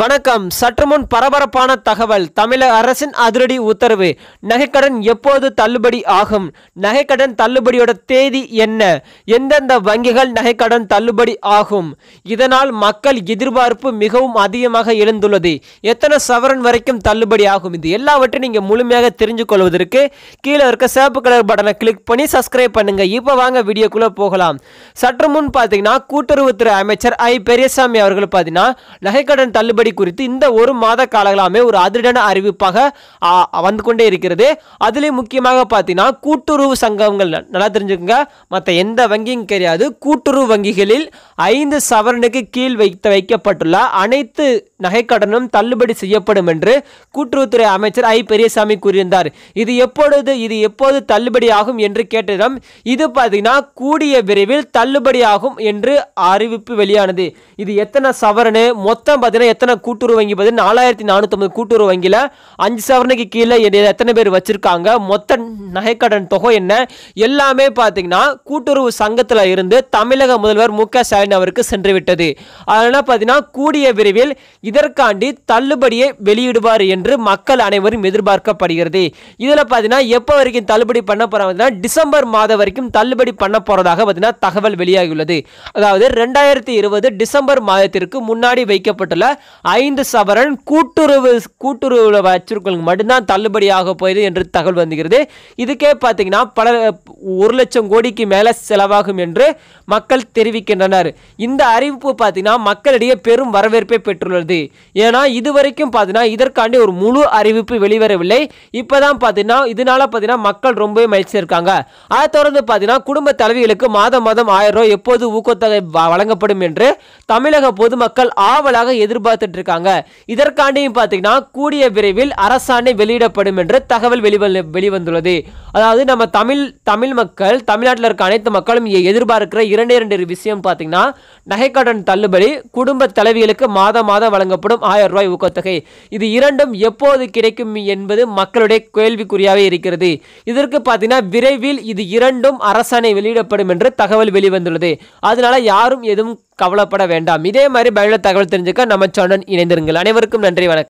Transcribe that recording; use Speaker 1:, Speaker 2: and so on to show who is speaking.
Speaker 1: வணக்கம் சற்றுமுன் பரபரப்பான தகவல் தமிழக அரசின் அதிரடி உத்தரவு நகைக்கடன் எப்போது தள்ளுபடி ஆகும் நகைக்கடன் தள்ளுபடியோட தேதி என்ன எந்தெந்த வங்கிகள் நகைக்கடன் தள்ளுபடி ஆகும் இதனால் மக்கள் எதிர்பார்ப்பு மிகவும் அதிகமாக எழுந்துள்ளது எத்தனை சவரன் வரைக்கும் தள்ளுபடி ஆகும் இது எல்லாவற்றையும் நீங்கள் முழுமையாக தெரிஞ்சு கொள்வதற்கு கீழே இருக்க சிவப்பு கலர் பட்டனை கிளிக் பண்ணி சப்ஸ்கிரைப் பண்ணுங்க இப்போ வாங்க வீடியோக்குள்ளே போகலாம் சற்று முன் பார்த்தீங்கன்னா கூட்டுறவுத்துறை அமைச்சர் ஐ பெரியசாமி அவர்கள் பார்த்தீங்கன்னா நகைக்கடன் தள்ளுபடி தள்ளுபடி குறித்து இந்த ஒரு மாத காலங்களாமே ஒரு அதிரடான அறிவிப்பாக வந்து கொண்டே இருக்கிறது அதுலேயும் முக்கியமாக பார்த்தீங்கன்னா கூட்டுறவு சங்கங்கள் நல்லா தெரிஞ்சுக்கோங்க மற்ற எந்த வங்கியும் கிடையாது கூட்டுறவு வங்கிகளில் ஐந்து சவரனுக்கு கீழ் வைத்து வைக்கப்பட்டுள்ள அனைத்து நகைக்கடனும் தள்ளுபடி செய்யப்படும் என்று கூட்டுறவுத்துறை அமைச்சர் ஐ பெரியசாமி கூறியிருந்தார் இது எப்பொழுது இது எப்போது தள்ளுபடி ஆகும் என்று கேட்டதும் இது பார்த்தீங்கன்னா கூடிய விரைவில் தள்ளுபடி ஆகும் என்று அறிவிப்பு வெளியானது இது எத்தனை சவரனு மொத்தம் பார்த்தீங்கன்னா எத்தனை சவரண கூட்டுறவு வங்கி பார்த்தீங்கன்னா நாலாயிரத்தி நானூற்றம்பது கூட்டுறவு வங்கியில் அஞ்சு சவரனுக்கு கீழே எத்தனை பேர் வச்சுருக்காங்க மொத்த நகைக்கடன் தொகை என்ன எல்லாமே பார்த்தீங்கன்னா கூட்டுறவு சங்கத்தில் இருந்து தமிழக முதல்வர் மு க ஸ்டாலின் அவருக்கு சென்றுவிட்டது அதனால் பார்த்தீங்கன்னா கூடிய விரைவில் இதற்காண்டி தள்ளுபடியை வெளியிடுவார் என்று மக்கள் அனைவரும் எதிர்பார்க்கப்படுகிறது இதில் பார்த்தீங்கன்னா எப்போ வரைக்கும் தள்ளுபடி பண்ண போகிறாங்க டிசம்பர் மாதம் வரைக்கும் தள்ளுபடி பண்ண போகிறதாக பார்த்தீங்கன்னா தகவல் வெளியாகியுள்ளது அதாவது ரெண்டாயிரத்தி இருபது டிசம்பர் மாதத்திற்கு முன்னாடி வைக்கப்பட்டுள்ள ஐந்து சவரன் கூட்டுறவு கூட்டுறவு வச்சிருக்கவங்களுக்கு மட்டும்தான் தள்ளுபடி ஆக போயிடுது என்று தகவல் வந்துகிறது இதுக்கே பார்த்தீங்கன்னா பல ஒரு லட்சம் கோடிக்கு மேலே செலவாகும் என்று மக்கள் தெரிவிக்கின்றனர் இந்த அறிவிப்பு பார்த்தீங்கன்னா மக்களிடையே பெரும் வரவேற்பை பெற்றுள்ளது ஏன்னா இதுவரைக்கும் பார்த்தீங்கன்னா இதற்காண்டி ஒரு முழு அறிவிப்பு வெளிவரவில்லை இப்போதான் பார்த்தீங்கன்னா இதனால பார்த்தீங்கன்னா மக்கள் ரொம்பவே மகிழ்ச்சி இருக்காங்க அதை தொடர்ந்து பார்த்தீங்கன்னா குடும்ப தலைவிகளுக்கு மாதம் மாதம் ஆயிரம் ரூபாய் எப்போது ஊக்கத்தொகை வழங்கப்படும் என்று தமிழக பொதுமக்கள் ஆவலாக எதிர்பார்த்துட்டு இருக்காங்க இதற்காண்டியும் பார்த்தீங்கன்னா கூடிய விரைவில் அரசாணை வெளியிடப்படும் என்று தகவல் வெளிவ வெளிவந்துள்ளது அதாவது நம்ம தமிழ் தமிழ் மக்கள் தமிழ்நாட்டில் இருக்க அனைத்து மக்களும் எதிர்பார்க்கிற இரண்டு இரண்டு விஷயம் பார்த்தீங்கன்னா நகைக்கடன் தள்ளுபடி குடும்ப தலைவிகளுக்கு மாதம் மாதம் வழங்கப்படும் ஆயிரம் ரூபாய் ஊக்கத்தொகை இது இரண்டும் எப்போது கிடைக்கும் என்பது மக்களுடைய கேள்விக்குறியாகவே இருக்கிறது இதற்கு பார்த்தீங்கன்னா விரைவில் இது இரண்டும் அரசாணை வெளியிடப்படும் என்று தகவல் வெளிவந்துள்ளது அதனால யாரும் எதுவும் கவலைப்பட வேண்டாம் இதே மாதிரி பயனுள்ள தகவல் தெரிஞ்சுக்க நம்ம சேனல் இணைந்திருங்கள் அனைவருக்கும் நன்றி வணக்கம்